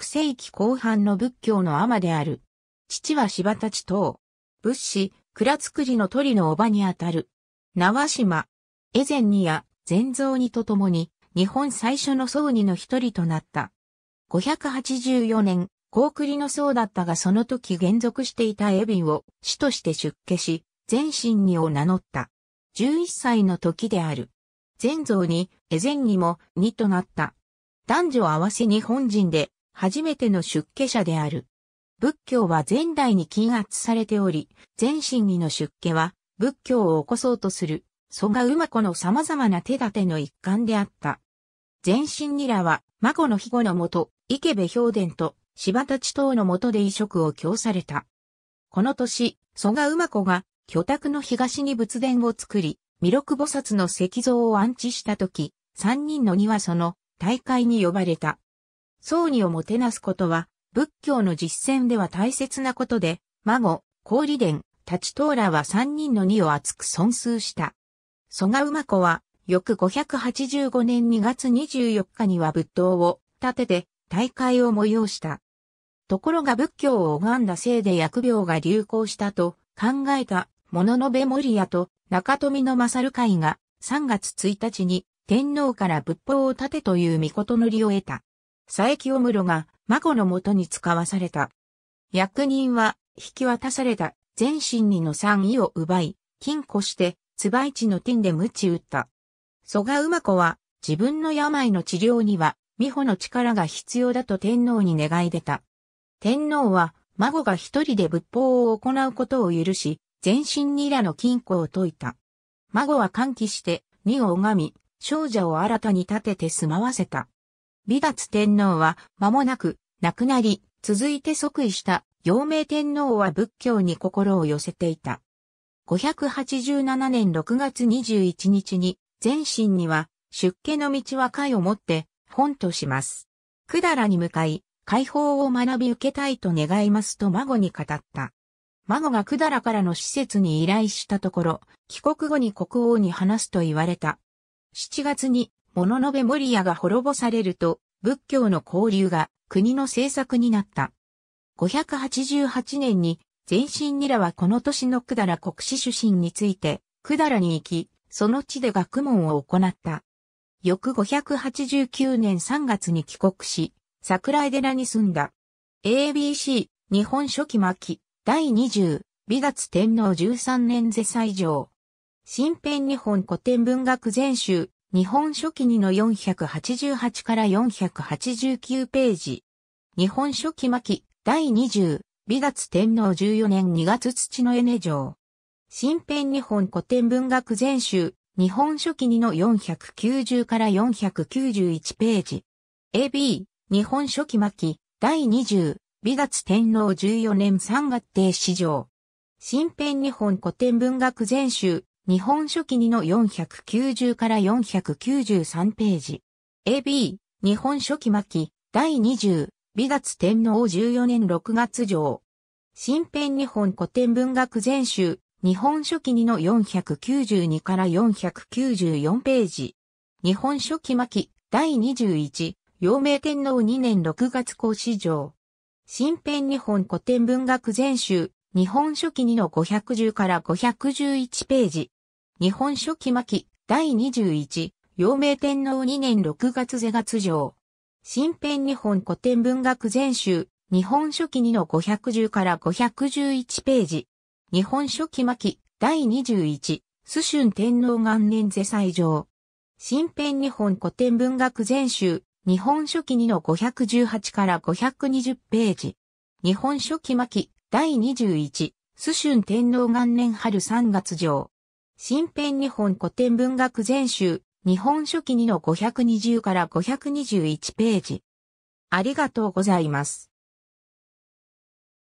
9世紀後半の仏教の尼である。父は柴田地等。仏師、蔵造りの鳥のおばにあたる。縄島。江前二や禅蔵にと共に、日本最初の僧尼の一人となった。584年、高栗の僧だったがその時現属していたエビンを死として出家し、禅神にを名乗った。11歳の時である。禅蔵に、江前二にも、二となった。男女合わせ日本人で、初めての出家者である。仏教は前代に禁圧されており、全身にの出家は仏教を起こそうとする、蘇我馬子の様々な手立ての一環であった。全身にらは、孫の庇護のもと、池部氷殿と柴田地等のもとで移植を供された。この年、蘇我馬子が居宅の東に仏殿を作り、弥勒菩薩の石像を安置した時、三人の庭その大会に呼ばれた。僧儀をもてなすことは、仏教の実践では大切なことで、孫、氷殿、立ちトは三人の二を厚く尊崇した。蘇我馬子は、翌585年2月24日には仏塔を建てて大会を催した。ところが仏教を拝んだせいで薬病が流行したと考えた、物の部守屋と中富の勝会が3月1日に天皇から仏法を立てという御事のりを得た。佐伯おむろが、孫のもとに使わされた。役人は、引き渡された、全身にの三位を奪い、金庫して、つばいちの天で鞭打った。蘇我馬子は、自分の病の治療には、美穂の力が必要だと天皇に願い出た。天皇は、孫が一人で仏法を行うことを許し、全身にらの金庫を解いた。孫は歓喜して、二を拝み、少女を新たに立てて住まわせた。美達天皇は間もなく亡くなり、続いて即位した陽明天皇は仏教に心を寄せていた。587年6月21日に、全身には出家の道は会をもって本とします。だらに向かい、解放を学び受けたいと願いますと孫に語った。孫がだらからの施設に依頼したところ、帰国後に国王に話すと言われた。7月に物のべ守屋が滅ぼされると、仏教の交流が国の政策になった。588年に、前身ニラはこの年の百済国史出身について、百済に行き、その地で学問を行った。翌589年3月に帰国し、桜井寺に住んだ。ABC、日本初期末期、第20、美月天皇13年是祭上。新編日本古典文学全集、日本書紀にの488から489ページ。日本書紀巻第20、美月天皇14年2月土のエネ城。新編日本古典文学全集、日本書紀にの490から491ページ。AB、日本書紀巻第20、美月天皇14年3月定史上。新編日本古典文学全集、日本書紀2の490から493ページ。AB、日本書紀巻、第20、美月天皇14年6月上。新編日本古典文学全集、日本書紀2の492から494ページ。日本書紀巻、第21、陽明天皇2年6月講師上。新編日本古典文学全集、日本書紀2の510から511ページ。日本書紀巻第21、陽明天皇2年6月是月上。新編日本古典文学全集、日本書紀2の510から511ページ。日本書紀巻第21、須春天皇元年是祭上。新編日本古典文学全集、日本書紀2の518から520ページ。日本書紀巻第21、蘇春天皇元年春3月上。新編日本古典文学全集、日本書紀2の520から521ページ。ありがとうございます。